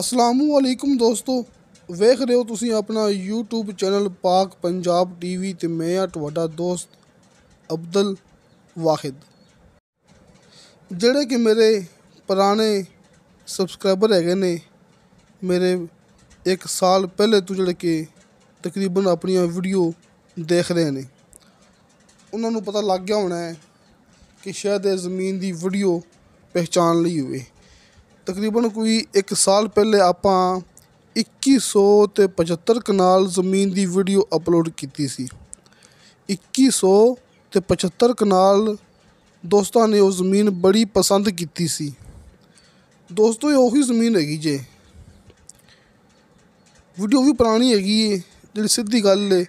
ਅਸਲਾਮੁਅਲੈਕਮ ਦੋਸਤੋ ਵੇਖ ਰਹੇ ਹੋ ਤੁਸੀਂ ਆਪਣਾ YouTube ਚੈਨਲ ਪਾਕ ਪੰਜਾਬ ਟੀਵੀ ਤੇ ਮੈਂ ਆ ਤੁਹਾਡਾ ਦੋਸਤ ਅਬਦਲ ਵਾਹਿਦ ਜਿਹੜੇ ਕਿ ਮੇਰੇ ਪੁਰਾਣੇ ਸਬਸਕ੍ਰਾਈਬਰ ਹੈਗੇ ਨੇ ਮੇਰੇ 1 ਸਾਲ ਪਹਿਲੇ ਤੋਂ ਜਿਹੜੇ ਕਿ ਤਕਰੀਬਨ ਆਪਣੀਆਂ ਵੀਡੀਓ ਦੇਖ ਰਹੇ ਨੇ ਉਹਨਾਂ ਨੂੰ ਪਤਾ ਲੱਗ ਗਿਆ ਹੋਣਾ ਹੈ ਕਿ ਸ਼ਾਇਦ ਇਹ ਜ਼ਮੀਨ ਦੀ ਵੀਡੀਓ ਪਹਿਚਾਨ ਲਈ ਹੋਵੇ ਤਕਰੀਬਨ ਕੋਈ 1 ਸਾਲ ਪਹਿਲੇ ਆਪਾਂ 2175 ਕਨਾਲ ਜ਼ਮੀਨ ਦੀ ਵੀਡੀਓ ਅਪਲੋਡ ਕੀਤੀ ਸੀ 2175 ਕਨਾਲ ਦੋਸਤਾਂ ਨੇ ਉਹ ਜ਼ਮੀਨ ਬੜੀ ਪਸੰਦ ਕੀਤੀ ਸੀ ਦੋਸਤੋ ਇਹ ਉਹੀ ਜ਼ਮੀਨ ਹੈਗੀ ਜੇ ਵੀਡੀਓ ਵੀ ਪੁਰਾਣੀ ਹੈਗੀ ਏ ਜਿਹੜੀ ਸਿੱਧੀ ਗੱਲ ਏ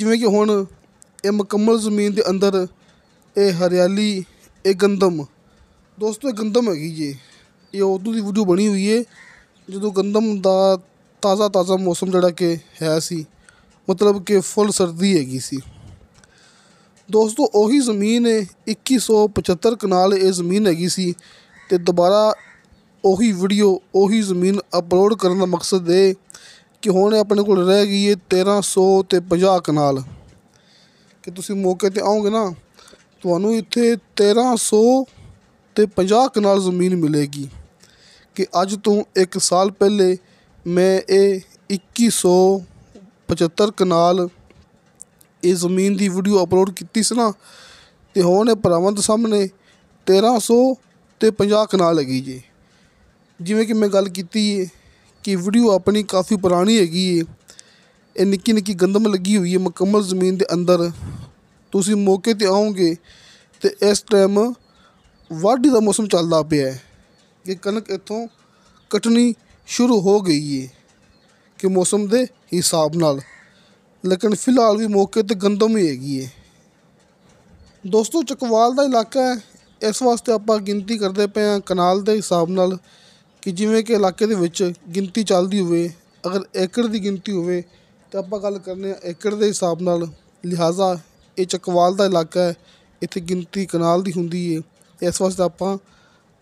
ਜਿਵੇਂ ਕਿ ਹੁਣ ਇਹ ਮੁਕੰਮਲ ਜ਼ਮੀਨ ਦੇ ਅੰਦਰ ਇਹ ਹਰਿਆਲੀ ਇਹ ਗੰਦਮ ਦੋਸਤੋ ਇਹ ਗੰਦਮ ਹੈਗੀ ਜੇ ਇਹ ਉਦੋਂ ਦੀ ਵੀਡੀਓ ਬਣੀ ਹੋਈ ਹੈ ਜਦੋਂ ਗੰਦਮ ਦਾ ਤਾਜ਼ਾ ਤਾਜ਼ਾ ਮੌਸਮ ਜਿਹੜਾ ਕਿ ਹੈ ਸੀ ਮਤਲਬ ਕਿ ਫੁੱਲ ਸਰਦੀ ਹੈਗੀ ਸੀ ਦੋਸਤੋ ਉਹੀ ਜ਼ਮੀਨ 2175 ਕਨਾਲ ਇਹ ਜ਼ਮੀਨ ਹੈਗੀ ਸੀ ਤੇ ਦੁਬਾਰਾ ਉਹੀ ਵੀਡੀਓ ਉਹੀ ਜ਼ਮੀਨ ਅਪਲੋਡ ਕਰਨ ਦਾ ਮਕਸਦ ਇਹ ਕਿ ਹੁਣ ਆਪਣੇ ਕੋਲ ਰਹਿ ਗਈ ਹੈ 1300 ਤੇ 50 ਕਨਾਲ ਕਿ ਤੁਸੀਂ ਮੌਕੇ ਤੇ ਆਓਗੇ ਨਾ ਤੁਹਾਨੂੰ ਇੱਥੇ 1300 ਤੇ 50 ਕਨਾਲ ਜ਼ਮੀਨ ਮਿਲੇਗੀ ਕਿ ਅੱਜ ਤੋਂ 1 ਸਾਲ ਪਹਿਲੇ ਮੈਂ ਇਹ 2175 ਕਨਾਲ ਇਹ ਜ਼ਮੀਨ ਦੀ ਵੀਡੀਓ ਅਪਲੋਡ ਕੀਤੀ ਸੀ ਨਾ ਤੇ ਹੁਣ ਇਹ ਭਰਾਵਾਂ ਦੇ ਸਾਹਮਣੇ 1300 ਤੇ 50 ਕਨਾਲ ਲੱਗੀ ਜੀ ਜਿਵੇਂ ਕਿ ਮੈਂ ਗੱਲ ਕੀਤੀ ਹੈ ਕਿ ਵੀਡੀਓ ਆਪਣੀ ਕਾਫੀ ਪੁਰਾਣੀ ਹੈਗੀ ਹੈ ਇਹ ਨਿੱਕੀ ਨਿੱਕੀ ਗੰਦਮ ਲੱਗੀ ਹੋਈ ਹੈ ਮੁਕੰਮਲ ਜ਼ਮੀਨ ਦੇ ਅੰਦਰ ਤੁਸੀਂ ਮੌਕੇ ਤੇ ਆਓਗੇ ਤੇ ਇਸ ਟਾਈਮ ਵਾਢੀ ਦਾ ਮੌਸਮ ਚੱਲਦਾ ਪਿਆ ਹੈ ਕਿ ਕਣਕ ਇਥੋਂ ਕਟਣੀ ਸ਼ੁਰੂ ਹੋ ਗਈ ਏ ਕਿ ਮੌਸਮ ਦੇ ਹਿਸਾਬ ਨਾਲ ਲੇਕਿਨ ਫਿਲਹਾਲ ਵੀ ਮੌਕੇ ਤੇ ਗੰਦਮ ਹੀ ਹੈਗੀ ਏ ਦੋਸਤੋ ਚਕਵਾਲ ਦਾ ਇਲਾਕਾ ਹੈ ਇਸ ਵਾਸਤੇ ਆਪਾਂ ਗਿਣਤੀ ਕਰਦੇ ਪਏ ਆ ਕਨਾਲ ਦੇ ਹਿਸਾਬ ਨਾਲ ਕਿ ਜਿਵੇਂ ਕਿ ਇਲਾਕੇ ਦੇ ਵਿੱਚ ਗਿਣਤੀ ਚੱਲਦੀ ਹੋਵੇ ਅਗਰ ਏਕੜ ਦੀ ਗਿਣਤੀ ਹੋਵੇ ਤਾਂ ਆਪਾਂ ਗੱਲ ਕਰਨੇ ਆ ਏਕੜ ਦੇ ਹਿਸਾਬ ਨਾਲ ਲਿਹਾਜ਼ਾ ਇਹ ਚਕਵਾਲ ਦਾ ਇਲਾਕਾ ਹੈ ਇੱਥੇ ਗਿਣਤੀ ਕਨਾਲ ਦੀ ਹੁੰਦੀ ਹੈ ਇਸ ਵਾਸਤੇ ਆਪਾਂ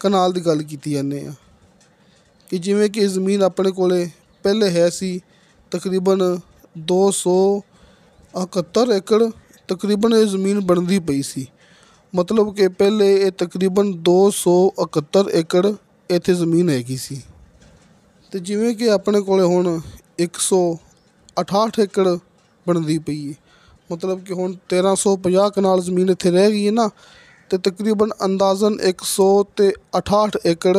ਕਨਾਲ ਦੀ ਗੱਲ ਕੀਤੀ ਜਾਂਦੇ ਆ ਕਿ ਜਿਵੇਂ ਕਿ ਜ਼ਮੀਨ ਆਪਣੇ ਕੋਲੇ ਪਹਿਲੇ ਹੈ ਸੀ ਤਕਰੀਬਨ 271 ਏਕੜ ਤਕਰੀਬਨ ਇਹ ਜ਼ਮੀਨ ਬਣਦੀ ਪਈ ਸੀ ਮਤਲਬ ਕਿ ਪਹਿਲੇ ਇਹ ਤਕਰੀਬਨ 271 ਏਕੜ ਇੱਥੇ ਜ਼ਮੀਨ ਹੈਗੀ ਸੀ ਤੇ ਜਿਵੇਂ ਕਿ ਆਪਣੇ ਕੋਲੇ ਹੁਣ 168 ਏਕੜ ਬਣਦੀ ਪਈ ਹੈ ਮਤਲਬ ਕਿ ਹੁਣ 1350 ਕਨਾਲ ਜ਼ਮੀਨ ਇੱਥੇ ਰਹਿ ਗਈ ਹੈ ਨਾ ਤੇ ਤਕਰੀਬਨ ਅੰਦਾਜ਼ਨ 100 ਤੇ 68 ਏਕੜ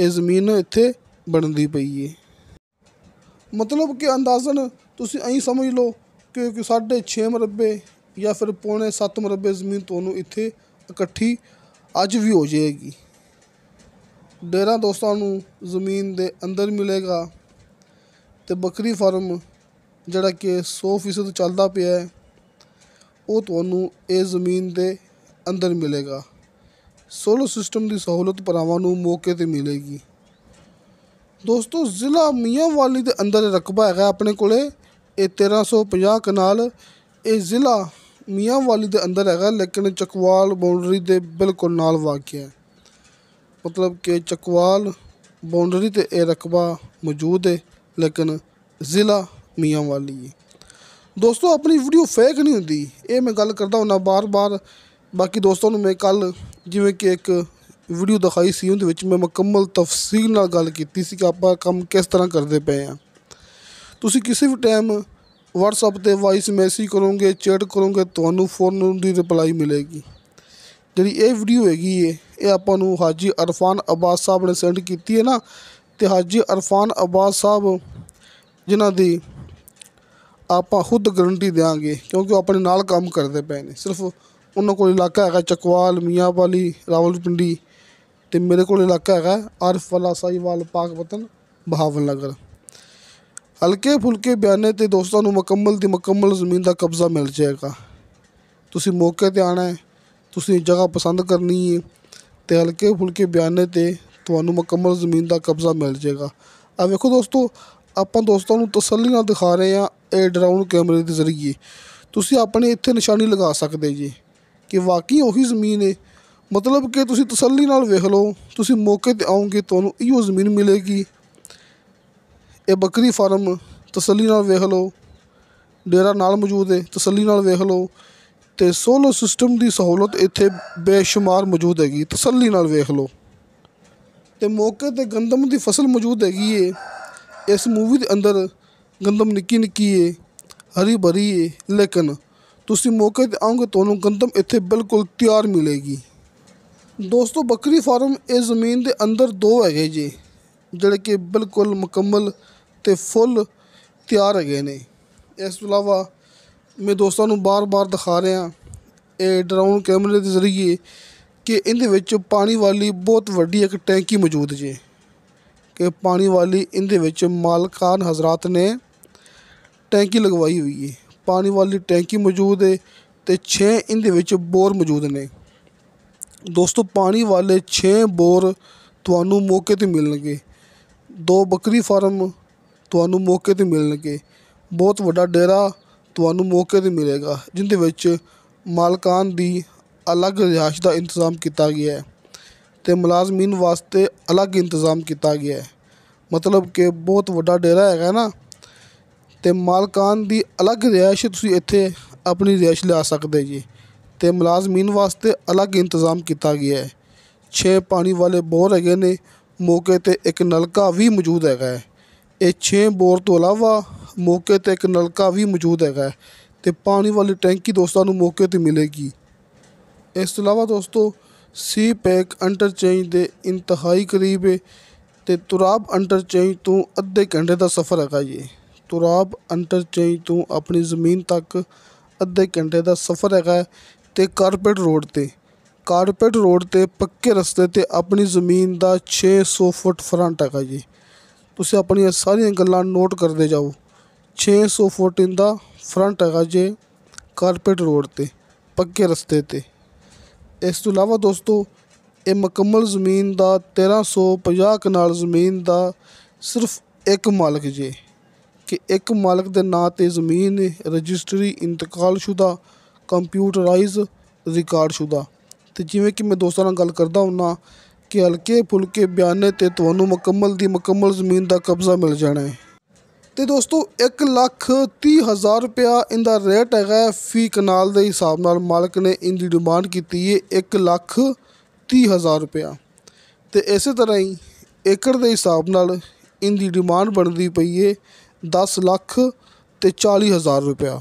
ਇਹ ਜ਼ਮੀਨ ਇੱਥੇ ਬਣਦੀ ਪਈ ਏ ਮਤਲਬ ਕਿ ਅੰਦਾਜ਼ਨ ਤੁਸੀਂ ਐਂ ਸਮਝ ਲਓ ਕਿ 6.5 ਮਰਬੇ ਜਾਂ ਫਿਰ ਪੌਣੇ 7 ਮਰਬੇ ਜ਼ਮੀਨ ਤੁਹਾਨੂੰ ਇੱਥੇ ਇਕੱਠੀ ਅੱਜ ਵੀ ਹੋ ਜਾਏਗੀ ਡੇਰਾ ਦੋਸਤਾਂ ਨੂੰ ਜ਼ਮੀਨ ਦੇ ਅੰਦਰ ਮਿਲੇਗਾ ਤੇ ਬੱਕਰੀ ਫਾਰਮ ਜਿਹੜਾ ਕਿ 100% ਚੱਲਦਾ ਪਿਆ ਹੈ ਉਹ ਤੁਹਾਨੂੰ ਇਹ ਜ਼ਮੀਨ ਦੇ ਅੰਦਰ ਮਿਲੇਗਾ ਸੋਲੋ ਸਿਸਟਮ ਦੀ ਸਹੂਲਤ ਪਰਾਵਾਂ ਨੂੰ ਮੌਕੇ ਤੇ ਮਿਲੇਗੀ ਦੋਸਤੋ ਜ਼ਿਲ੍ਹਾ ਮੀਆਂਵਾਲੀ ਦੇ ਅੰਦਰ ਰਕਬਾ ਹੈਗਾ ਆਪਣੇ ਕੋਲੇ ਇਹ 1350 ਕਨਾਲ ਇਹ ਜ਼ਿਲ੍ਹਾ ਮੀਆਂਵਾਲੀ ਦੇ ਅੰਦਰ ਹੈਗਾ ਲੇਕਿਨ ਚਕਵਾਲ ਬਾਉਂਡਰੀ ਦੇ ਬਿਲਕੁਲ ਨਾਲ ਵਾਕਿਆ ਹੈ ਮਤਲਬ ਕਿ ਚਕਵਾਲ ਬਾਉਂਡਰੀ ਤੇ ਇਹ ਰਕਬਾ ਮੌਜੂਦ ਹੈ ਲੇਕਿਨ ਜ਼ਿਲ੍ਹਾ ਮੀਆਂਵਾਲੀ ਹੈ ਦੋਸਤੋ ਆਪਣੀ ਵੀਡੀਓ ਫੇਕ ਨਹੀਂ ਹੁੰਦੀ ਇਹ ਮੈਂ ਗੱਲ ਕਰਦਾ ਹੁੰਦਾ ਬਾਰ-ਬਾਰ ਬਾਕੀ ਦੋਸਤਾਂ ਨੂੰ ਮੈਂ ਕੱਲ ਜਿਵੇਂ ਕਿ ਇੱਕ ਵੀਡੀਓ ਦਿਖਾਈ ਸੀ ਉਹਦੇ ਵਿੱਚ ਮੈਂ ਮੁਕੰਮਲ ਤਫਸੀਲ ਨਾਲ ਗੱਲ ਕੀਤੀ ਸੀ ਕਿ ਆਪਾਂ ਕੰਮ ਕਿਸ ਤਰ੍ਹਾਂ ਕਰਦੇ ਪਏ ਆ ਤੁਸੀਂ ਕਿਸੇ ਵੀ ਟਾਈਮ WhatsApp ਤੇ ਵਾਇਸ ਮੈਸੇਜ ਕਰੋਗੇ ਚੈਟ ਕਰੋਗੇ ਤੁਹਾਨੂੰ ਫੌਰਨ ਦੀ ਰਿਪਲਾਈ ਮਿਲੇਗੀ ਜਿਹੜੀ ਇਹ ਵੀਡੀਓ ਹੈਗੀ ਏ ਇਹ ਆਪਾਂ ਨੂੰ ਹਾਜੀ ਅਰਫਾਨ ਅਬਾਸ ਸਾਹਿਬ ਨੇ ਸੈਂਡ ਕੀਤੀ ਹੈ ਨਾ ਤੇ ਹਾਜੀ ਅਰਫਾਨ ਅਬਾਸ ਸਾਹਿਬ ਜਿਨ੍ਹਾਂ ਦੀ ਆਪਾਂ ਖੁਦ ਗਰੰਟੀ ਦੇਾਂਗੇ ਕਿਉਂਕਿ ਉਹ ਆਪਣੇ ਨਾਲ ਕੰਮ ਕਰਦੇ ਪਏ ਨੇ ਸਿਰਫ ਉਹਨਾਂ ਕੋਲ ਇਲਾਕਾ ਹੈਗਾ ਚਕਵਾਲ ਮੀਆਂਵਾਲੀ ਰਾਵਲਪਿੰਡੀ ਤੇ ਮੇਰੇ ਕੋਲ ਇਲਾਕਾ ਹੈਗਾ ਆਰਫ ਵਾਲਾ ਸਾਈਵਾਲ ਪਾਕਪਤਨ ਬਹਾਵਲ ਨਗਰ ਹਲਕੇ ਫੁਲਕੇ ਬਿਆਨੇ ਤੇ ਦੋਸਤਾਂ ਨੂੰ ਮੁਕੰਮਲ ਦੀ ਮੁਕੰਮਲ ਜ਼ਮੀਨ ਦਾ ਕਬਜ਼ਾ ਮਿਲ ਜਾਏਗਾ ਤੁਸੀਂ ਮੌਕੇ ਤੇ ਆਣਾ ਹੈ ਤੁਸੀਂ ਜਗ੍ਹਾ ਪਸੰਦ ਕਰਨੀ ਹੈ ਤੇ ਹਲਕੇ ਫੁਲਕੇ ਬਿਆਨੇ ਤੇ ਤੁਹਾਨੂੰ ਮੁਕੰਮਲ ਜ਼ਮੀਨ ਦਾ ਕਬਜ਼ਾ ਮਿਲ ਜਾਏਗਾ ਆ ਵੇਖੋ ਦੋਸਤੋ ਆਪਾਂ ਦੋਸਤਾਂ ਨੂੰ ਤਸੱਲੀ ਨਾਲ ਦਿਖਾ ਰਹੇ ਆ ਇਹ ਡਰਾਉਣ ਕੈਮਰੇ ਦੇ ਜ਼ਰੀਏ ਤੁਸੀਂ ਆਪਣੇ ਇੱਥੇ ਨਿਸ਼ਾਨੀ ਲਗਾ ਸਕਦੇ ਜੀ ਕਿ ਵਾਕਈ ਉਹੀ ਜ਼ਮੀਨ ਹੈ ਮਤਲਬ ਕਿ ਤੁਸੀਂ ਤਸੱਲੀ ਨਾਲ ਵੇਖ ਲਓ ਤੁਸੀਂ ਮੌਕੇ ਤੇ ਆਉਂਗੇ ਤੁਹਾਨੂੰ ਇਹੋ ਜ਼ਮੀਨ ਮਿਲੇਗੀ ਇਹ ਬੱਕਰੀ ਫਾਰਮ ਤਸੱਲੀ ਨਾਲ ਵੇਖ ਲਓ ਡੇਰਾ ਨਾਲ ਮੌਜੂਦ ਹੈ ਤਸੱਲੀ ਨਾਲ ਵੇਖ ਲਓ ਤੇ ਸੋਲੋ ਸਿਸਟਮ ਦੀ ਸਹੂਲਤ ਇੱਥੇ ਬੇਸ਼ੁਮਾਰ ਮੌਜੂਦ ਹੈਗੀ ਤਸੱਲੀ ਨਾਲ ਵੇਖ ਲਓ ਤੇ ਮੌਕੇ ਤੇ ਗੰਦਮ ਦੀ ਫਸਲ ਮੌਜੂਦ ਹੈਗੀ ਏ ਇਸ ਮੂਵੀ ਦੇ ਅੰਦਰ ਗੰਦਮ ਨਿੱਕੀ ਨਿੱਕੀ ਏ ਹਰੀ ਭਰੀ ਏ ਲੇਕਿਨ ਤੁਸੀਂ ਮੌਕੇ 'ਤੇ ਆਉਂਗੇ ਤੁਹਾਨੂੰ ਗੰਦਮ ਇੱਥੇ ਬਿਲਕੁਲ ਤਿਆਰ ਮਿਲੇਗੀ ਦੋਸਤੋ ਬੱਕਰੀ ਫਾਰਮ ਇਹ ਜ਼ਮੀਨ ਦੇ ਅੰਦਰ ਦੋ ਹੈਗੇ ਜੀ ਜਿਹੜੇ ਕਿ ਬਿਲਕੁਲ ਮੁਕੰਮਲ ਤੇ ਫੁੱਲ ਤਿਆਰ ਹੈਗੇ ਨੇ ਇਸ ਤੋਂ ਇਲਾਵਾ ਮੈਂ ਦੋਸਤਾਂ ਨੂੰ ਬਾਰ-ਬਾਰ ਦਿਖਾ ਰਿਹਾ ਇਹ ਡਰਾਉਣ ਕੈਮਰੇ ਦੇ ਜ਼ਰੀਏ ਕਿ ਇਹਦੇ ਵਿੱਚ ਪਾਣੀ ਵਾਲੀ ਬਹੁਤ ਵੱਡੀ ਇੱਕ ਟੈਂਕੀ ਮੌਜੂਦ ਜੇ ਕਿ ਪਾਣੀ ਵਾਲੀ ਇਹਦੇ ਵਿੱਚ ਮਾਲਕਾਨ ਹਜ਼ਰਤ ਨੇ ਟੈਂਕੀ ਲਗਵਾਈ ਹੋਈ ਹੈ ਪਾਣੀ ਵਾਲੀ ਟੈਂਕੀ ਮੌਜੂਦ ਹੈ ਤੇ 6 ਇਹਦੇ ਵਿੱਚ ਬੋਰ ਮੌਜੂਦ ਨੇ ਦੋਸਤੋ ਪਾਣੀ ਵਾਲੇ 6 ਬੋਰ ਤੁਹਾਨੂੰ ਮੌਕੇ 'ਤੇ ਮਿਲਣਗੇ ਦੋ ਬੱਕਰੀ ਫਾਰਮ ਤੁਹਾਨੂੰ ਮੌਕੇ 'ਤੇ ਮਿਲਣਗੇ ਬਹੁਤ ਵੱਡਾ ਡੇਰਾ ਤੁਹਾਨੂੰ ਮੌਕੇ 'ਤੇ ਮਿਲੇਗਾ ਜਿੰਦੇ ਵਿੱਚ ਮਾਲਕਾਨ ਦੀ ਅਲੱਗ ਰਿਹਾਇਸ਼ ਦਾ ਇੰਤਜ਼ਾਮ ਕੀਤਾ ਗਿਆ ਹੈ ਤੇ ਮੁਲਾਜ਼ਮੀਨ ਵਾਸਤੇ ਅਲੱਗ ਇੰਤਜ਼ਾਮ ਕੀਤਾ ਗਿਆ ਹੈ ਮਤਲਬ ਕਿ ਬਹੁਤ ਵੱਡਾ ਡੇਰਾ ਹੈਗਾ ਨਾ ਤੇ ਮਾਲਕਾਨ ਦੀ ਅਲੱਗ ਰਿਹਾਇਸ਼ ਤੁਸੀਂ ਇੱਥੇ ਆਪਣੀ ਰਿਹਾਇਸ਼ ਲਿਆ ਸਕਦੇ ਜੀ ਤੇ ਮੁਲਾਜ਼ਮੀਨ ਵਾਸਤੇ ਅਲੱਗ ਇੰਤਜ਼ਾਮ ਕੀਤਾ ਗਿਆ ਹੈ 6 ਪਾਣੀ ਵਾਲੇ ਬੋਰ ਹੈਗੇ ਨੇ ਮੌਕੇ ਤੇ ਇੱਕ ਨਲਕਾ ਵੀ ਮੌਜੂਦ ਹੈਗਾ ਹੈ ਇਹ 6 ਬੋਰ ਤੋਂ ਇਲਾਵਾ ਮੌਕੇ ਤੇ ਇੱਕ ਨਲਕਾ ਵੀ ਮੌਜੂਦ ਹੈਗਾ ਤੇ ਪਾਣੀ ਵਾਲੀ ਟੈਂਕੀ ਦੋਸਤਾਂ ਨੂੰ ਮੌਕੇ ਤੇ ਮਿਲੇਗੀ ਇਸ ਤੋਂ ਇਲਾਵਾ ਦੋਸਤੋ ਸੀ ਪੈਕ ਅੰਟਰਚੇਂਜ ਦੇ ਇੰਤਹਾਈ ਕਰੀਬ ਤੇ ਤੁਰਾਬ ਅੰਟਰਚੇਂਜ ਤੋਂ ਅੱਧੇ ਘੰਟੇ ਦਾ ਸਫ਼ਰ ਹੈਗਾ ਜੀ ਤੁਰਾਬ ਅੰਡਰਚੇਂਜ ਤੋਂ ਆਪਣੀ ਜ਼ਮੀਨ ਤੱਕ ਅੱਧੇ ਘੰਟੇ ਦਾ ਸਫ਼ਰ ਹੈਗਾ ਤੇ ਕਾਰਪੇਟ ਰੋਡ 'ਤੇ ਕਾਰਪੇਟ ਰੋਡ 'ਤੇ ਪੱਕੇ ਰਸਤੇ 'ਤੇ ਆਪਣੀ ਜ਼ਮੀਨ ਦਾ 600 ਫੁੱਟ ਫਰੰਟ ਹੈਗਾ ਜੀ ਤੁਸੀਂ ਆਪਣੀਆਂ ਸਾਰੀਆਂ ਗੱਲਾਂ ਨੋਟ ਕਰਦੇ ਜਾਓ 600 ਫੁੱਟ ਇਨ ਦਾ ਫਰੰਟ ਹੈਗਾ ਜੇ ਕਾਰਪੇਟ ਰੋਡ 'ਤੇ ਪੱਕੇ ਰਸਤੇ 'ਤੇ ਇਸ ਤੋਂ ਇਲਾਵਾ ਦੋਸਤੋ ਇਹ ਮੁਕੰਮਲ ਜ਼ਮੀਨ ਦਾ 1350 ਕਨਾਲ ਜ਼ਮੀਨ ਦਾ ਸਿਰਫ ਇੱਕ ਮਾਲਕ ਜੀ ਕਿ ਇੱਕ ਮਾਲਕ ਦੇ ਨਾਂ 'ਤੇ ਜ਼ਮੀਨ ਰਜਿਸਟਰੀ ਇੰਤਕਾਲਸ਼ੁਦਾ ਕੰਪਿਊਟਰਾਈਜ਼ ਰਿਕਾਰਡਸ਼ੁਦਾ ਤੇ ਜਿਵੇਂ ਕਿ ਮੈਂ ਦੋਸਤਾਂ ਨਾਲ ਗੱਲ ਕਰਦਾ ਹੁੰਨਾ ਕਿ ਹਲਕੇ ਫੁਲਕੇ ਬਿਆਨੇ ਤੇ ਤੁਹਾਨੂੰ ਮੁਕੰਮਲ ਦੀ ਮੁਕੰਮਲ ਜ਼ਮੀਨ ਦਾ ਕਬਜ਼ਾ ਮਿਲ ਜਾਣਾ ਹੈ ਤੇ ਦੋਸਤੋ 1 ਲੱਖ 30 ਹਜ਼ਾਰ ਰੁਪਿਆ ਇਹਦਾ ਰੇਟ ਹੈਗਾ ਫੀ ਕਨਾਲ ਦੇ ਹਿਸਾਬ ਨਾਲ ਮਾਲਕ ਨੇ ਇਹਦੀ ਡਿਮਾਂਡ ਕੀਤੀ ਹੈ 1 ਲੱਖ 30 ਹਜ਼ਾਰ ਰੁਪਿਆ ਤੇ ਇਸੇ ਤਰ੍ਹਾਂ ਹੀ ਏਕੜ ਦੇ ਹਿਸਾਬ ਨਾਲ ਇਹਦੀ ਡਿਮਾਂਡ ਬਣਦੀ ਪਈ ਹੈ 10 ਲੱਖ ਤੇ 40 ਹਜ਼ਾਰ ਰੁਪਇਆ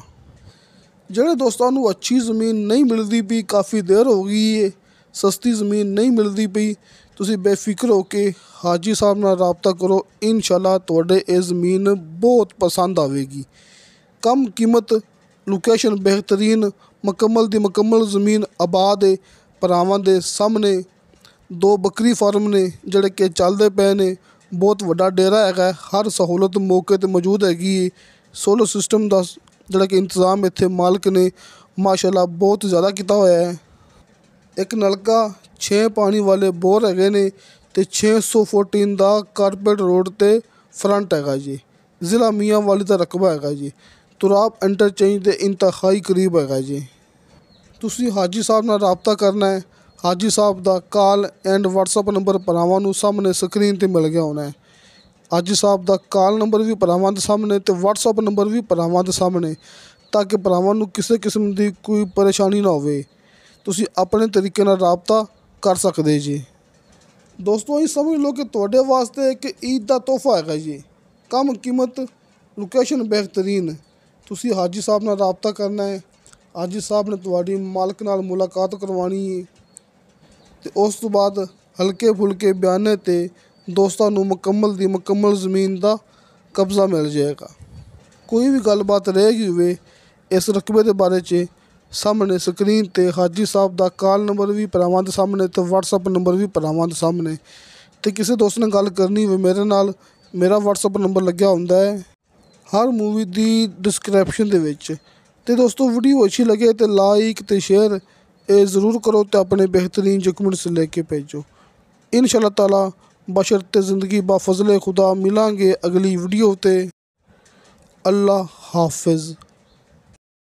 ਜਿਹੜੇ ਦੋਸਤਾਂ ਨੂੰ ਅੱਛੀ ਜ਼ਮੀਨ ਨਹੀਂ ਮਿਲਦੀ ਪਈ ਕਾਫੀ ਦੇਰ ਹੋ ਗਈ ਏ ਸਸਤੀ ਜ਼ਮੀਨ ਨਹੀਂ ਮਿਲਦੀ ਪਈ ਤੁਸੀਂ ਬੇਫਿਕਰ ਹੋ ਕੇ ਹਾਜੀ ਸਾਹਿਬ ਨਾਲ رابطہ ਕਰੋ ਇਨਸ਼ਾਅੱਲਾ ਤੁਹਾਡੇ ਇਹ ਜ਼ਮੀਨ ਬਹੁਤ ਪਸੰਦ ਆਵੇਗੀ ਕਮ ਕੀਮਤ ਲੋਕੇਸ਼ਨ ਬਿਹਤਰੀਨ ਮੁਕੰਮਲ ਦੀ ਮੁਕੰਮਲ ਜ਼ਮੀਨ ਆਬਾਦ ਹੈ ਪਰਾਵਾਂ ਦੇ ਸਾਹਮਣੇ ਦੋ ਬੱਕਰੀ ਫਾਰਮ ਨੇ ਜਿਹੜੇ ਕਿ ਚੱਲਦੇ ਪਏ ਨੇ ਬਹੁਤ ਵੱਡਾ ਡੇਰਾ ਹੈਗਾ ਹਰ ਸਹੂਲਤ ਮੌਕੇ 'ਤੇ ਮੌਜੂਦ ਹੈਗੀ ਸੋਲਰ ਸਿਸਟਮ ਦਾ ਜਿਹੜਾ ਕਿ ਇੰਤਜ਼ਾਮ ਇੱਥੇ ਮਾਲਕ ਨੇ ਮਾਸ਼ਾਅੱਲਾ ਬਹੁਤ ਜ਼ਿਆਦਾ ਕੀਤਾ ਹੋਇਆ ਹੈ ਇੱਕ ਨਲਕਾ 6 ਪਾਣੀ ਵਾਲੇ ਬੋਰ ਹੈਗੇ ਨੇ ਤੇ 614 ਦਾ ਕਾਰਪੇਟ ਰੋਡ ਤੇ ਫਰੰਟ ਹੈਗਾ ਜੀ ਜ਼ਿਲ੍ਹਾ ਮੀਆਂ ਵਾਲੀ ਦਾ ਰਕਬਾ ਹੈਗਾ ਜੀ ਤੁਰਾਬ ਇੰਟਰਚੇਂਜ ਦੇ ਇੰਤਹਾਈ ਕਰੀਬ ਹੈਗਾ ਜੀ ਤੁਸੀਂ ਹਾਜੀ ਸਾਹਿਬ ਨਾਲ ਰਾਬਤਾ ਕਰਨਾ ਹੈ ਹਾਜੀ ਸਾਹਿਬ ਦਾ ਕਾਲ ਐਂਡ WhatsApp ਨੰਬਰ ਭਰਾਵਾਂ ਨੂੰ ਸਾਹਮਣੇ ਸਕਰੀਨ ਤੇ ਮਿਲ ਗਿਆ ਹੋਣਾ ਹੈ ਹਾਜੀ ਸਾਹਿਬ ਦਾ ਕਾਲ ਨੰਬਰ ਵੀ ਭਰਾਵਾਂ ਦੇ ਸਾਹਮਣੇ ਤੇ WhatsApp ਨੰਬਰ ਵੀ ਭਰਾਵਾਂ ਦੇ ਸਾਹਮਣੇ ਤਾਂ ਕਿ ਭਰਾਵਾਂ ਨੂੰ ਕਿਸੇ ਕਿਸਮ ਦੀ ਕੋਈ ਪਰੇਸ਼ਾਨੀ ਨਾ ਹੋਵੇ ਤੁਸੀਂ ਆਪਣੇ ਤਰੀਕੇ ਨਾਲ ਰਾਬਤਾ ਕਰ ਸਕਦੇ ਜੀ ਦੋਸਤੋ ਇਹ ਸਮਝ ਲਓ ਕਿ ਤੁਹਾਡੇ ਵਾਸਤੇ ਇੱਕ ਈਦ ਦਾ ਤੋਹਫਾ ਹੈਗਾ ਜੀ ਕਮ ਕੀਮਤ ਲੋਕੇਸ਼ਨ ਬਿਹਤਰੀਨ ਤੁਸੀਂ ਹਾਜੀ ਸਾਹਿਬ ਨਾਲ ਰਾਬਤਾ ਕਰਨਾ ਹੈ ਹਾਜੀ ਸਾਹਿਬ ਨੇ ਤੁਹਾਡੀ ਮਾਲਕ ਨਾਲ ਮੁਲਾਕਾਤ ਕਰਵਾਣੀ ਹੈ ਤੇ ਉਸ ਤੋਂ ਬਾਅਦ ਹਲਕੇ ਫੁਲਕੇ ਬਿਆਨੇ ਤੇ ਦੋਸਤਾਂ ਨੂੰ ਮੁਕੰਮਲ ਦੀ ਮੁਕੰਮਲ ਜ਼ਮੀਨ ਦਾ ਕਬਜ਼ਾ ਮਿਲ ਜਾਏਗਾ ਕੋਈ ਵੀ ਗੱਲਬਾਤ ਰਹਿ ਗਈ ਹੋਵੇ ਇਸ ਰਕਬੇ ਦੇ ਬਾਰੇ 'ਚ ਸਾਹਮਣੇ ਸਕਰੀਨ ਤੇ ਹਾਜੀ ਸਾਹਿਬ ਦਾ ਕਾਲ ਨੰਬਰ ਵੀ ਭਰਾਵਾਂ ਦੇ ਸਾਹਮਣੇ ਤੇ WhatsApp ਨੰਬਰ ਵੀ ਭਰਾਵਾਂ ਦੇ ਸਾਹਮਣੇ ਤੇ ਕਿਸੇ ਦੋਸਤ ਨਾਲ ਗੱਲ ਕਰਨੀ ਹੋਵੇ ਮੇਰੇ ਨਾਲ ਮੇਰਾ WhatsApp ਨੰਬਰ ਲੱਗਿਆ ਹੁੰਦਾ ਹੈ ਹਰ ਮੂਵੀ ਦੀ ਡਿਸਕ੍ਰਿਪਸ਼ਨ ਦੇ ਵਿੱਚ ਤੇ ਦੋਸਤੋ ਵੀਡੀਓ ਅੱਛੀ ਲੱਗੇ ਤੇ ਲਾਈਕ ਤੇ ਸ਼ੇਅਰ ਇਹ ਜ਼ਰੂਰ ਕਰੋ ਤੇ ਆਪਣੇ ਬਿਹਤਰੀਨ ਜਕਮੈਂਟਸ ਲੈ ਕੇ ਭੇਜੋ ਇਨਸ਼ਾ ਤਾਲਾ ਬਸ਼ਰਤ ਜ਼ਿੰਦਗੀ ਬਾ ਫਜ਼ਲ ਖੁਦਾ ਮਿਲਾਂਗੇ ਅਗਲੀ ਵੀਡੀਓ ਤੇ ਅੱਲਾ ਹਾਫਿਜ਼